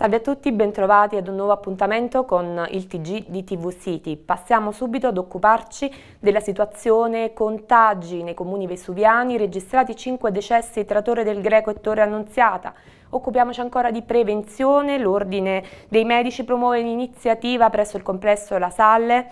Salve a tutti, bentrovati ad un nuovo appuntamento con il TG di TV City. Passiamo subito ad occuparci della situazione contagi nei comuni vesuviani, registrati 5 decessi tra Torre del Greco e Torre Annunziata. Occupiamoci ancora di prevenzione, l'Ordine dei Medici promuove l'iniziativa presso il complesso La Salle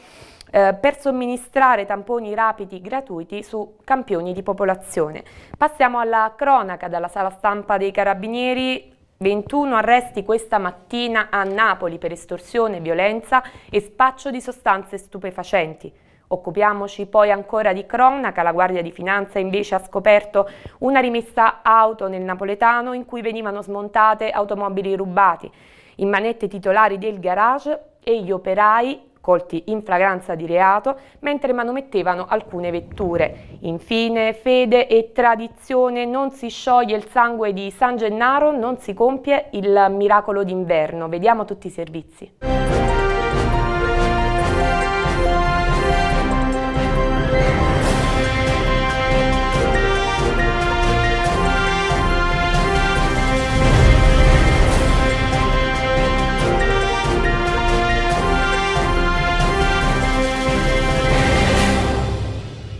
eh, per somministrare tamponi rapidi gratuiti su campioni di popolazione. Passiamo alla cronaca dalla sala stampa dei carabinieri, 21 arresti questa mattina a Napoli per estorsione, violenza e spaccio di sostanze stupefacenti. Occupiamoci poi ancora di cronaca, la Guardia di Finanza invece ha scoperto una rimessa auto nel napoletano in cui venivano smontate automobili rubati. In manette titolari del garage e gli operai colti in flagranza di reato mentre manomettevano alcune vetture. Infine, fede e tradizione, non si scioglie il sangue di San Gennaro, non si compie il miracolo d'inverno. Vediamo tutti i servizi.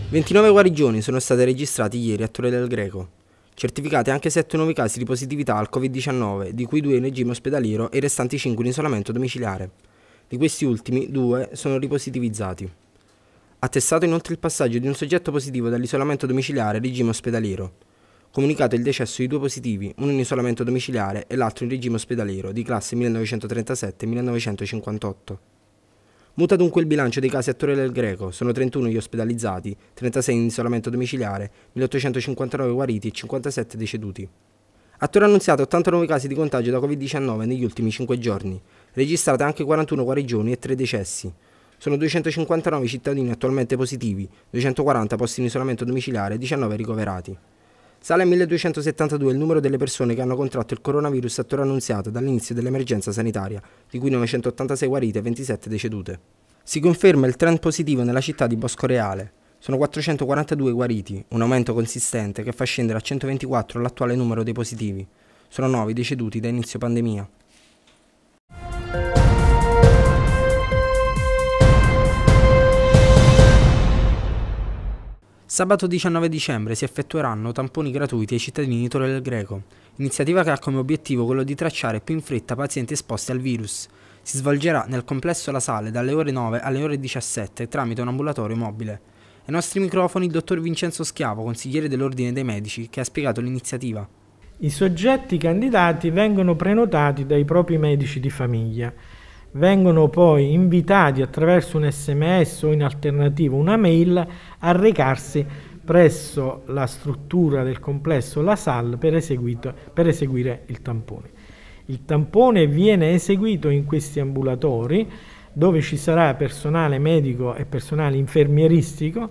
29 guarigioni sono state registrate ieri a Torre del Greco. Certificati anche 7 nuovi casi di positività al Covid-19, di cui 2 in regime ospedaliero e i restanti 5 in isolamento domiciliare. Di questi ultimi, 2 sono ripositivizzati. Attestato inoltre il passaggio di un soggetto positivo dall'isolamento domiciliare al regime ospedaliero. Comunicato il decesso di due positivi, uno in isolamento domiciliare e l'altro in regime ospedaliero, di classe 1937-1958. Muta dunque il bilancio dei casi a Torre del Greco, sono 31 gli ospedalizzati, 36 in isolamento domiciliare, 1859 guariti e 57 deceduti. A Torre Annunziata 89 casi di contagio da Covid-19 negli ultimi 5 giorni, registrate anche 41 guarigioni e 3 decessi. Sono 259 cittadini attualmente positivi, 240 posti in isolamento domiciliare e 19 ricoverati. Sale a 1272 il numero delle persone che hanno contratto il coronavirus a Torre Annunziata dall'inizio dell'emergenza sanitaria, di cui 986 guarite e 27 decedute. Si conferma il trend positivo nella città di Boscoreale. Sono 442 guariti, un aumento consistente che fa scendere a 124 l'attuale numero dei positivi. Sono 9 deceduti da inizio pandemia. Sabato 19 dicembre si effettueranno tamponi gratuiti ai cittadini di Torre del Greco, iniziativa che ha come obiettivo quello di tracciare più in fretta pazienti esposti al virus. Si svolgerà nel complesso La Sale dalle ore 9 alle ore 17 tramite un ambulatorio mobile. Ai nostri microfoni il dottor Vincenzo Schiavo, consigliere dell'Ordine dei Medici, che ha spiegato l'iniziativa. I soggetti candidati vengono prenotati dai propri medici di famiglia vengono poi invitati attraverso un sms o in alternativa una mail a recarsi presso la struttura del complesso, la SAL, per, per eseguire il tampone. Il tampone viene eseguito in questi ambulatori dove ci sarà personale medico e personale infermieristico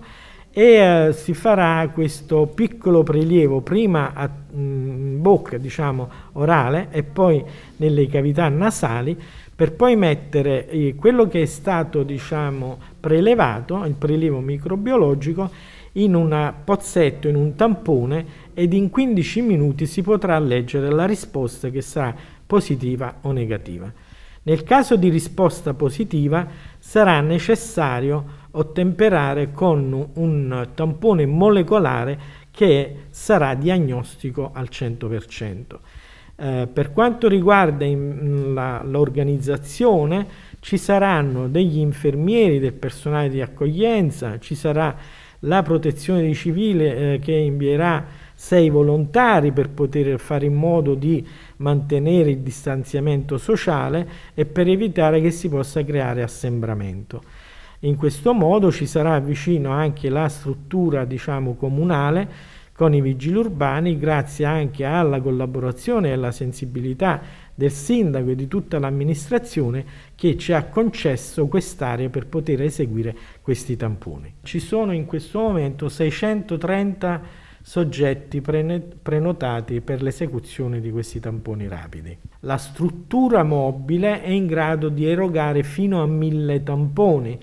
e eh, si farà questo piccolo prelievo prima a mh, mm, bocca, diciamo, orale e poi nelle cavità nasali per poi mettere eh, quello che è stato diciamo, prelevato, il prelievo microbiologico, in un pozzetto, in un tampone ed in 15 minuti si potrà leggere la risposta che sarà positiva o negativa. Nel caso di risposta positiva sarà necessario ottemperare con un tampone molecolare che sarà diagnostico al 100%. Eh, per quanto riguarda l'organizzazione, ci saranno degli infermieri del personale di accoglienza, ci sarà la protezione civile eh, che invierà sei volontari per poter fare in modo di mantenere il distanziamento sociale e per evitare che si possa creare assembramento. In questo modo ci sarà vicino anche la struttura diciamo, comunale con i vigili urbani grazie anche alla collaborazione e alla sensibilità del sindaco e di tutta l'amministrazione che ci ha concesso quest'area per poter eseguire questi tamponi. Ci sono in questo momento 630 soggetti prenotati per l'esecuzione di questi tamponi rapidi. La struttura mobile è in grado di erogare fino a 1000 tamponi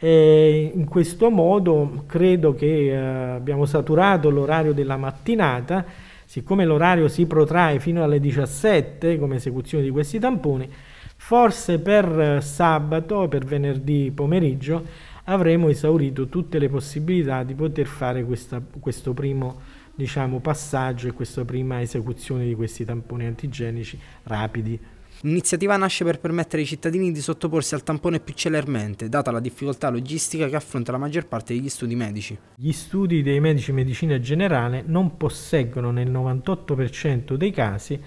e in questo modo credo che eh, abbiamo saturato l'orario della mattinata, siccome l'orario si protrae fino alle 17 come esecuzione di questi tamponi, forse per eh, sabato e per venerdì pomeriggio avremo esaurito tutte le possibilità di poter fare questa, questo primo diciamo, passaggio e questa prima esecuzione di questi tamponi antigenici rapidi. L'iniziativa nasce per permettere ai cittadini di sottoporsi al tampone più celermente, data la difficoltà logistica che affronta la maggior parte degli studi medici. Gli studi dei medici medicina generale non posseggono nel 98% dei casi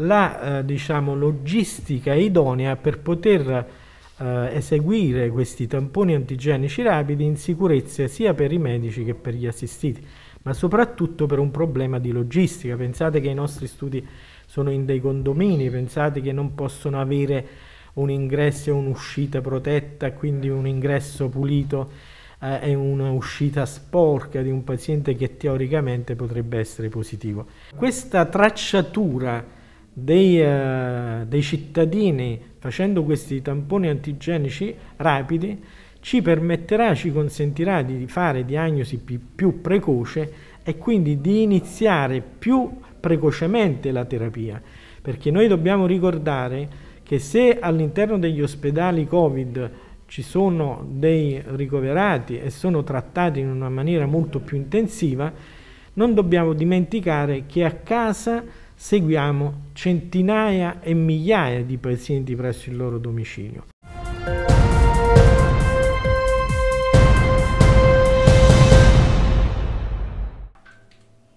la eh, diciamo, logistica idonea per poter eh, eseguire questi tamponi antigenici rapidi in sicurezza sia per i medici che per gli assistiti, ma soprattutto per un problema di logistica. Pensate che i nostri studi sono in dei condomini, pensate che non possono avere un ingresso e un'uscita protetta, quindi un ingresso pulito eh, e un'uscita sporca di un paziente che teoricamente potrebbe essere positivo. Questa tracciatura dei, eh, dei cittadini facendo questi tamponi antigenici rapidi ci permetterà, ci consentirà di fare diagnosi più precoce e quindi di iniziare più precocemente la terapia. Perché noi dobbiamo ricordare che se all'interno degli ospedali Covid ci sono dei ricoverati e sono trattati in una maniera molto più intensiva, non dobbiamo dimenticare che a casa seguiamo centinaia e migliaia di pazienti presso il loro domicilio.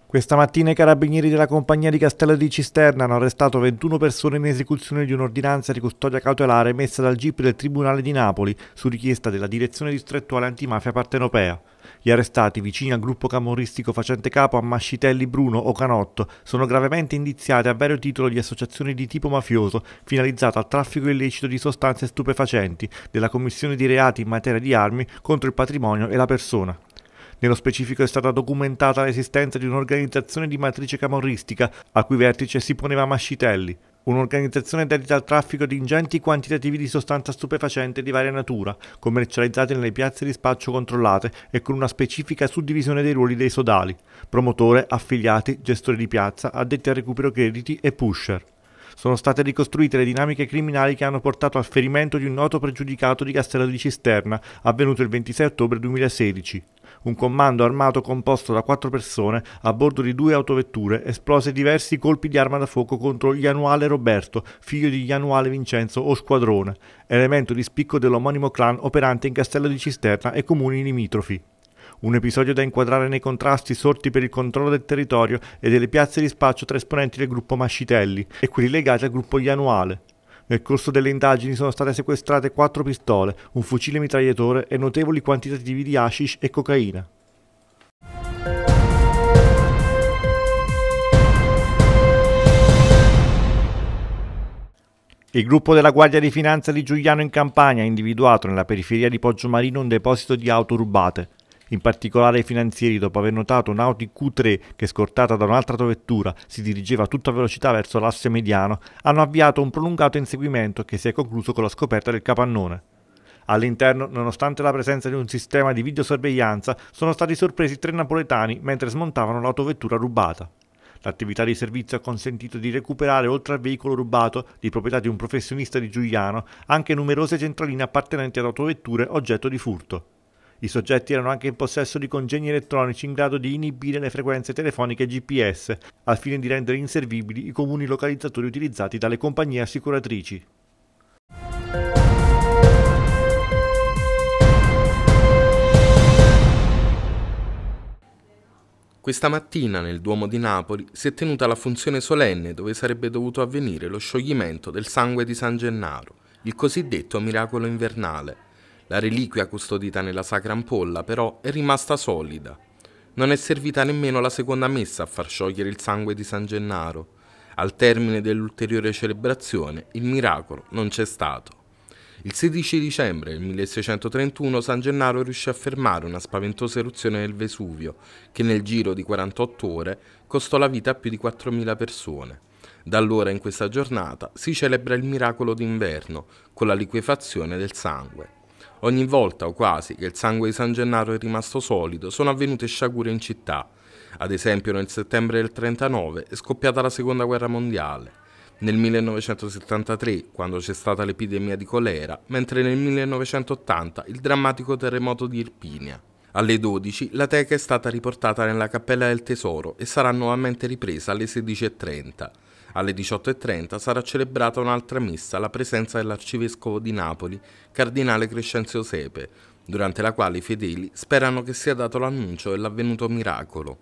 Questa mattina i carabinieri della compagnia di Castello di Cisterna hanno arrestato 21 persone in esecuzione di un'ordinanza di custodia cautelare messa dal GIP del Tribunale di Napoli su richiesta della Direzione Distrettuale Antimafia Partenopea. Gli arrestati, vicini al gruppo camorristico facente capo a Mascitelli Bruno o Canotto, sono gravemente indiziati a vario titolo di associazione di tipo mafioso finalizzata al traffico illecito di sostanze stupefacenti, della commissione di reati in materia di armi contro il patrimonio e la persona. Nello specifico è stata documentata l'esistenza di un'organizzazione di matrice camorristica, a cui vertice si poneva Mascitelli, un'organizzazione dedita al traffico di ingenti quantitativi di sostanza stupefacente di varia natura, commercializzate nelle piazze di spaccio controllate e con una specifica suddivisione dei ruoli dei sodali, promotore, affiliati, gestore di piazza, addetti al recupero crediti e pusher. Sono state ricostruite le dinamiche criminali che hanno portato al ferimento di un noto pregiudicato di Castello di Cisterna, avvenuto il 26 ottobre 2016. Un comando armato composto da quattro persone a bordo di due autovetture esplose diversi colpi di arma da fuoco contro Ianuale Roberto, figlio di Ianuale Vincenzo o Squadrone, elemento di spicco dell'omonimo clan operante in Castello di Cisterna e comuni limitrofi un episodio da inquadrare nei contrasti sorti per il controllo del territorio e delle piazze di spaccio tra esponenti del gruppo Mascitelli e quelli legati al gruppo Ianuale. Nel corso delle indagini sono state sequestrate quattro pistole, un fucile mitragliatore e notevoli quantitativi di hashish e cocaina. Il gruppo della Guardia di Finanza di Giuliano in Campania ha individuato nella periferia di Poggiomarino un deposito di auto rubate. In particolare i finanzieri, dopo aver notato un'Audi Q3 che scortata da un'altra vettura si dirigeva a tutta velocità verso l'asse mediano, hanno avviato un prolungato inseguimento che si è concluso con la scoperta del capannone. All'interno, nonostante la presenza di un sistema di videosorveglianza, sono stati sorpresi tre napoletani mentre smontavano l'autovettura rubata. L'attività di servizio ha consentito di recuperare, oltre al veicolo rubato, di proprietà di un professionista di Giuliano, anche numerose centraline appartenenti ad autovetture oggetto di furto. I soggetti erano anche in possesso di congegni elettronici in grado di inibire le frequenze telefoniche GPS, al fine di rendere inservibili i comuni localizzatori utilizzati dalle compagnie assicuratrici. Questa mattina nel Duomo di Napoli si è tenuta la funzione solenne dove sarebbe dovuto avvenire lo scioglimento del sangue di San Gennaro, il cosiddetto miracolo invernale. La reliquia custodita nella sacra ampolla, però, è rimasta solida. Non è servita nemmeno la seconda messa a far sciogliere il sangue di San Gennaro. Al termine dell'ulteriore celebrazione, il miracolo non c'è stato. Il 16 dicembre 1631 San Gennaro riuscì a fermare una spaventosa eruzione del Vesuvio, che nel giro di 48 ore costò la vita a più di 4.000 persone. Da allora in questa giornata si celebra il miracolo d'inverno, con la liquefazione del sangue. Ogni volta o quasi che il sangue di San Gennaro è rimasto solido sono avvenute sciagure in città. Ad esempio nel settembre del 1939 è scoppiata la seconda guerra mondiale, nel 1973 quando c'è stata l'epidemia di colera, mentre nel 1980 il drammatico terremoto di Irpinia. Alle 12 la teca è stata riportata nella Cappella del Tesoro e sarà nuovamente ripresa alle 16.30. Alle 18.30 sarà celebrata un'altra messa alla presenza dell'arcivescovo di Napoli, cardinale Crescenzio Sepe, durante la quale i fedeli sperano che sia dato l'annuncio dell'avvenuto miracolo.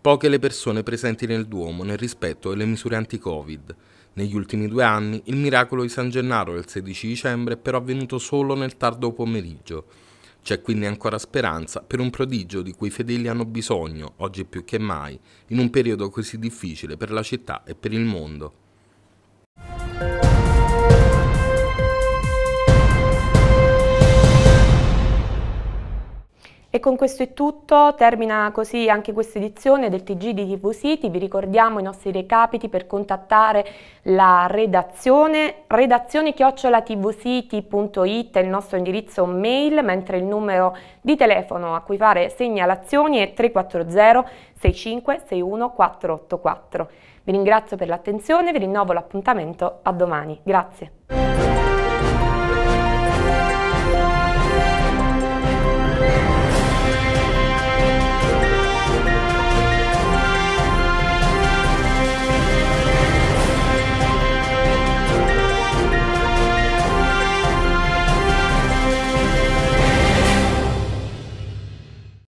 Poche le persone presenti nel Duomo nel rispetto delle misure anti-Covid. Negli ultimi due anni il miracolo di San Gennaro del 16 dicembre è però avvenuto solo nel tardo pomeriggio c'è quindi ancora speranza per un prodigio di cui i fedeli hanno bisogno, oggi più che mai, in un periodo così difficile per la città e per il mondo. E con questo è tutto, termina così anche questa edizione del TG di TV City, vi ricordiamo i nostri recapiti per contattare la redazione, redazione chiocciolatvcity.it è il nostro indirizzo mail, mentre il numero di telefono a cui fare segnalazioni è 340 65 61 484. Vi ringrazio per l'attenzione, vi rinnovo l'appuntamento a domani. Grazie.